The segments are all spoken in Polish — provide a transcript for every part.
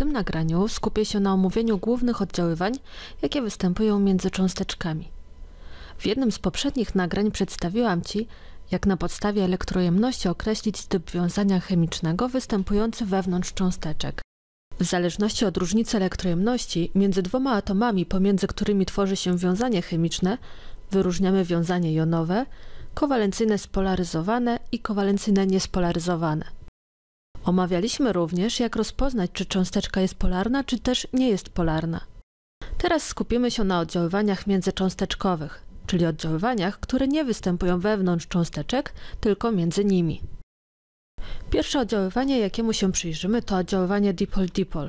tym nagraniu skupię się na omówieniu głównych oddziaływań, jakie występują między cząsteczkami. W jednym z poprzednich nagrań przedstawiłam Ci, jak na podstawie elektrojemności określić typ wiązania chemicznego występujący wewnątrz cząsteczek. W zależności od różnicy elektrojemności między dwoma atomami, pomiędzy którymi tworzy się wiązanie chemiczne, wyróżniamy wiązanie jonowe, kowalencyjne spolaryzowane i kowalencyjne niespolaryzowane. Omawialiśmy również, jak rozpoznać, czy cząsteczka jest polarna, czy też nie jest polarna. Teraz skupimy się na oddziaływaniach międzycząsteczkowych, czyli oddziaływaniach, które nie występują wewnątrz cząsteczek, tylko między nimi. Pierwsze oddziaływanie, jakiemu się przyjrzymy, to oddziaływanie dipol-dipol.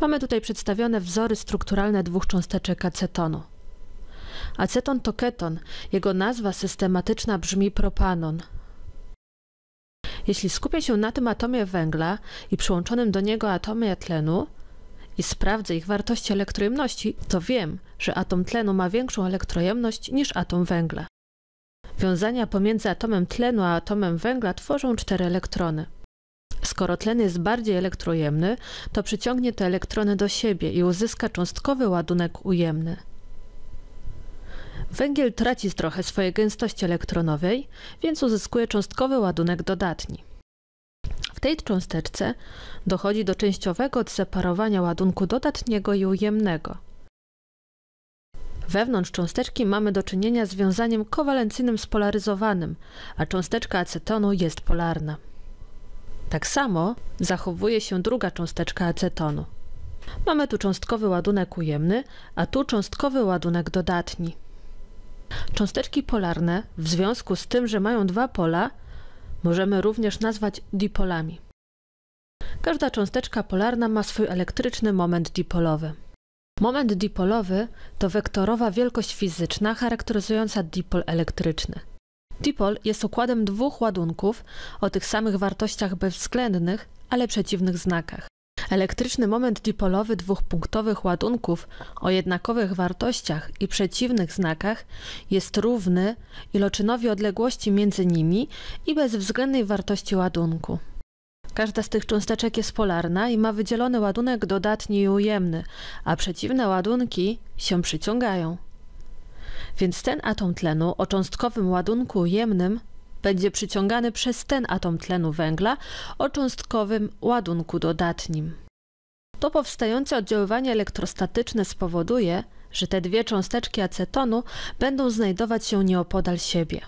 Mamy tutaj przedstawione wzory strukturalne dwóch cząsteczek acetonu. Aceton to keton, jego nazwa systematyczna brzmi propanon – jeśli skupię się na tym atomie węgla i przyłączonym do niego atomie tlenu i sprawdzę ich wartości elektrojemności, to wiem, że atom tlenu ma większą elektrojemność niż atom węgla. Wiązania pomiędzy atomem tlenu a atomem węgla tworzą cztery elektrony. Skoro tlen jest bardziej elektrojemny, to przyciągnie te elektrony do siebie i uzyska cząstkowy ładunek ujemny. Węgiel traci trochę swojej gęstości elektronowej, więc uzyskuje cząstkowy ładunek dodatni. W tej cząsteczce dochodzi do częściowego odseparowania ładunku dodatniego i ujemnego. Wewnątrz cząsteczki mamy do czynienia z wiązaniem kowalencyjnym spolaryzowanym, a cząsteczka acetonu jest polarna. Tak samo zachowuje się druga cząsteczka acetonu. Mamy tu cząstkowy ładunek ujemny, a tu cząstkowy ładunek dodatni. Cząsteczki polarne, w związku z tym, że mają dwa pola, możemy również nazwać dipolami. Każda cząsteczka polarna ma swój elektryczny moment dipolowy. Moment dipolowy to wektorowa wielkość fizyczna charakteryzująca dipol elektryczny. Dipol jest układem dwóch ładunków o tych samych wartościach bezwzględnych, ale przeciwnych znakach. Elektryczny moment dipolowy punktowych ładunków o jednakowych wartościach i przeciwnych znakach jest równy iloczynowi odległości między nimi i bezwzględnej wartości ładunku. Każda z tych cząsteczek jest polarna i ma wydzielony ładunek dodatni i ujemny, a przeciwne ładunki się przyciągają. Więc ten atom tlenu o cząstkowym ładunku ujemnym będzie przyciągany przez ten atom tlenu węgla o cząstkowym ładunku dodatnim. To powstające oddziaływanie elektrostatyczne spowoduje, że te dwie cząsteczki acetonu będą znajdować się nieopodal siebie.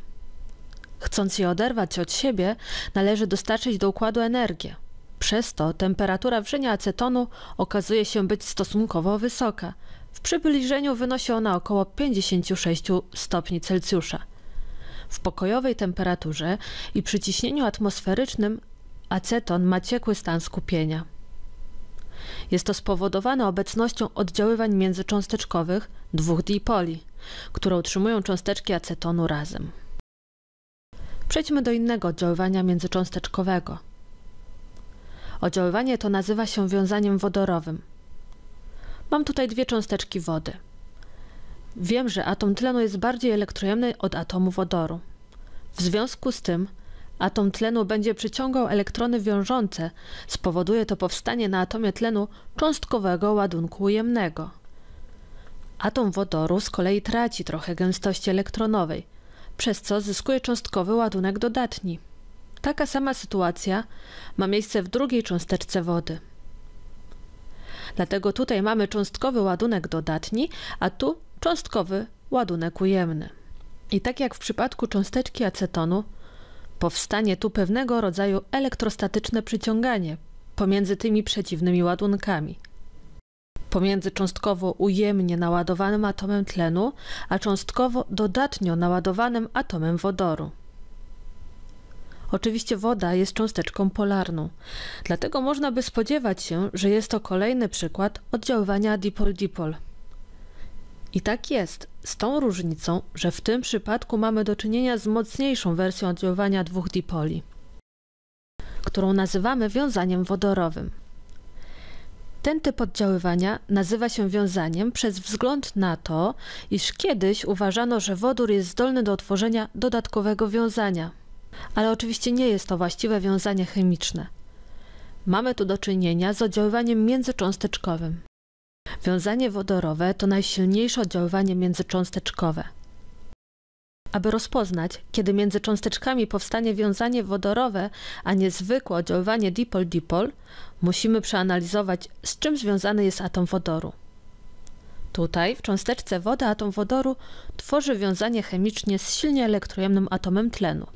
Chcąc je oderwać od siebie, należy dostarczyć do układu energię. Przez to temperatura wrzenia acetonu okazuje się być stosunkowo wysoka. W przybliżeniu wynosi ona około 56 stopni Celsjusza w pokojowej temperaturze i przy ciśnieniu atmosferycznym aceton ma ciekły stan skupienia. Jest to spowodowane obecnością oddziaływań międzycząsteczkowych dwóch dipoli, które utrzymują cząsteczki acetonu razem. Przejdźmy do innego oddziaływania międzycząsteczkowego. Oddziaływanie to nazywa się wiązaniem wodorowym. Mam tutaj dwie cząsteczki wody – Wiem, że atom tlenu jest bardziej elektrojemny od atomu wodoru. W związku z tym atom tlenu będzie przyciągał elektrony wiążące, spowoduje to powstanie na atomie tlenu cząstkowego ładunku ujemnego. Atom wodoru z kolei traci trochę gęstości elektronowej, przez co zyskuje cząstkowy ładunek dodatni. Taka sama sytuacja ma miejsce w drugiej cząsteczce wody. Dlatego tutaj mamy cząstkowy ładunek dodatni, a tu cząstkowy ładunek ujemny. I tak jak w przypadku cząsteczki acetonu, powstanie tu pewnego rodzaju elektrostatyczne przyciąganie pomiędzy tymi przeciwnymi ładunkami. Pomiędzy cząstkowo ujemnie naładowanym atomem tlenu, a cząstkowo dodatnio naładowanym atomem wodoru. Oczywiście woda jest cząsteczką polarną, dlatego można by spodziewać się, że jest to kolejny przykład oddziaływania dipol-dipol. I tak jest, z tą różnicą, że w tym przypadku mamy do czynienia z mocniejszą wersją oddziaływania dwóch dipoli, którą nazywamy wiązaniem wodorowym. Ten typ oddziaływania nazywa się wiązaniem przez wzgląd na to, iż kiedyś uważano, że wodór jest zdolny do otworzenia dodatkowego wiązania. Ale oczywiście nie jest to właściwe wiązanie chemiczne. Mamy tu do czynienia z oddziaływaniem międzycząsteczkowym. Wiązanie wodorowe to najsilniejsze oddziaływanie międzycząsteczkowe. Aby rozpoznać, kiedy między cząsteczkami powstanie wiązanie wodorowe, a nie zwykłe oddziaływanie dipol-dipol, musimy przeanalizować, z czym związany jest atom wodoru. Tutaj, w cząsteczce wody, atom wodoru tworzy wiązanie chemicznie z silnie elektrojemnym atomem tlenu.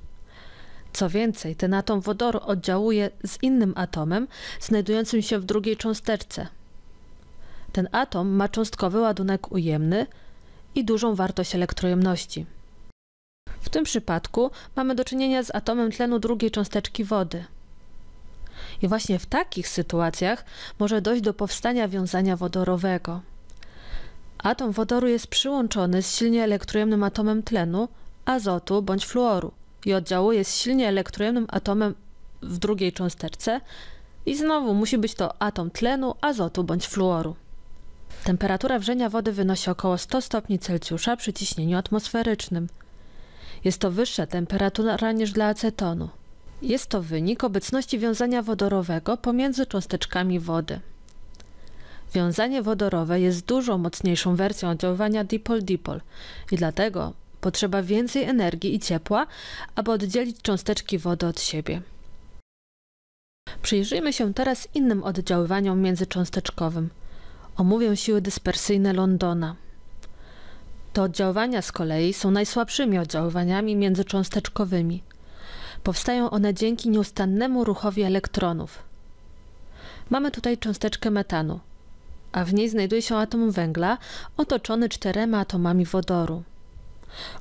Co więcej, ten atom wodoru oddziałuje z innym atomem, znajdującym się w drugiej cząsteczce, ten atom ma cząstkowy ładunek ujemny i dużą wartość elektrojemności. W tym przypadku mamy do czynienia z atomem tlenu drugiej cząsteczki wody. I właśnie w takich sytuacjach może dojść do powstania wiązania wodorowego. Atom wodoru jest przyłączony z silnie elektrojemnym atomem tlenu, azotu bądź fluoru i oddziałuje z silnie elektrojemnym atomem w drugiej cząsteczce i znowu musi być to atom tlenu, azotu bądź fluoru. Temperatura wrzenia wody wynosi około 100 stopni Celsjusza przy ciśnieniu atmosferycznym. Jest to wyższa temperatura niż dla acetonu. Jest to wynik obecności wiązania wodorowego pomiędzy cząsteczkami wody. Wiązanie wodorowe jest dużo mocniejszą wersją oddziaływania dipol-dipol i dlatego potrzeba więcej energii i ciepła, aby oddzielić cząsteczki wody od siebie. Przyjrzyjmy się teraz innym oddziaływaniom międzycząsteczkowym – omówię siły dyspersyjne Londona. Te oddziaływania z kolei są najsłabszymi oddziaływaniami międzycząsteczkowymi. Powstają one dzięki nieustannemu ruchowi elektronów. Mamy tutaj cząsteczkę metanu, a w niej znajduje się atom węgla otoczony czterema atomami wodoru.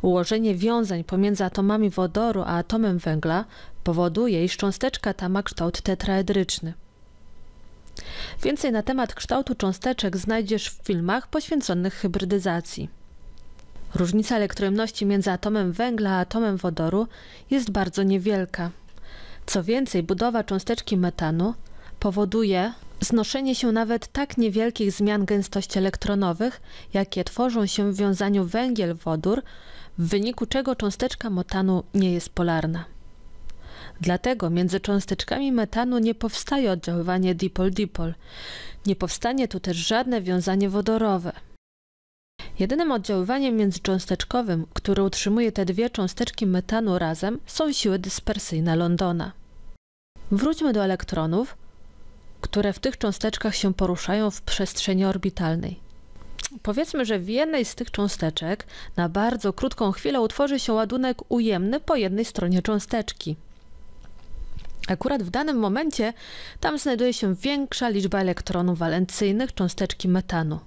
Ułożenie wiązań pomiędzy atomami wodoru a atomem węgla powoduje, iż cząsteczka ta ma kształt tetraedryczny. Więcej na temat kształtu cząsteczek znajdziesz w filmach poświęconych hybrydyzacji. Różnica elektrojemności między atomem węgla a atomem wodoru jest bardzo niewielka. Co więcej, budowa cząsteczki metanu powoduje znoszenie się nawet tak niewielkich zmian gęstości elektronowych, jakie tworzą się w wiązaniu węgiel-wodór, w wyniku czego cząsteczka metanu nie jest polarna. Dlatego między cząsteczkami metanu nie powstaje oddziaływanie dipol-dipol. Nie powstanie tu też żadne wiązanie wodorowe. Jedynym oddziaływaniem międzycząsteczkowym, które utrzymuje te dwie cząsteczki metanu razem, są siły dyspersyjne Londona. Wróćmy do elektronów, które w tych cząsteczkach się poruszają w przestrzeni orbitalnej. Powiedzmy, że w jednej z tych cząsteczek na bardzo krótką chwilę utworzy się ładunek ujemny po jednej stronie cząsteczki. Akurat w danym momencie tam znajduje się większa liczba elektronów walencyjnych cząsteczki metanu.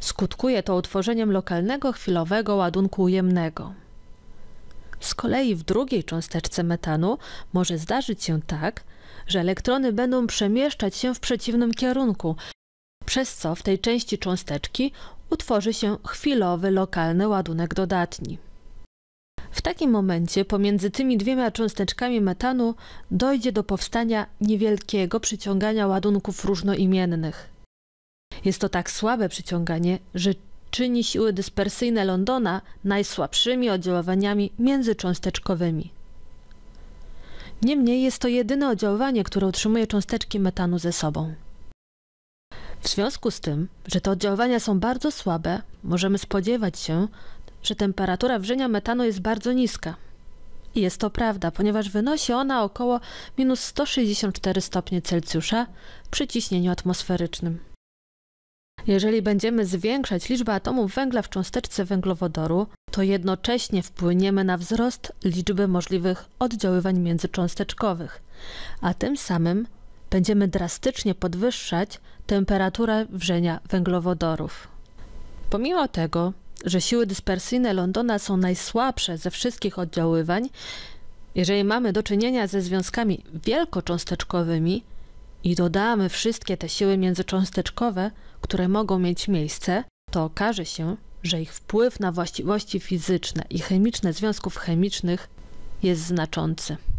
Skutkuje to utworzeniem lokalnego chwilowego ładunku ujemnego. Z kolei w drugiej cząsteczce metanu może zdarzyć się tak, że elektrony będą przemieszczać się w przeciwnym kierunku, przez co w tej części cząsteczki utworzy się chwilowy lokalny ładunek dodatni. W takim momencie pomiędzy tymi dwiema cząsteczkami metanu dojdzie do powstania niewielkiego przyciągania ładunków różnoimiennych. Jest to tak słabe przyciąganie, że czyni siły dyspersyjne Londona najsłabszymi oddziaływaniami międzycząsteczkowymi. Niemniej jest to jedyne oddziaływanie, które utrzymuje cząsteczki metanu ze sobą. W związku z tym, że te oddziaływania są bardzo słabe, możemy spodziewać się, że temperatura wrzenia metanu jest bardzo niska. I jest to prawda, ponieważ wynosi ona około minus 164 stopnie Celsjusza przy ciśnieniu atmosferycznym. Jeżeli będziemy zwiększać liczbę atomów węgla w cząsteczce węglowodoru, to jednocześnie wpłyniemy na wzrost liczby możliwych oddziaływań międzycząsteczkowych, a tym samym będziemy drastycznie podwyższać temperaturę wrzenia węglowodorów. Pomimo tego, że siły dyspersyjne Londona są najsłabsze ze wszystkich oddziaływań, jeżeli mamy do czynienia ze związkami wielkocząsteczkowymi i dodamy wszystkie te siły międzycząsteczkowe, które mogą mieć miejsce, to okaże się, że ich wpływ na właściwości fizyczne i chemiczne związków chemicznych jest znaczący.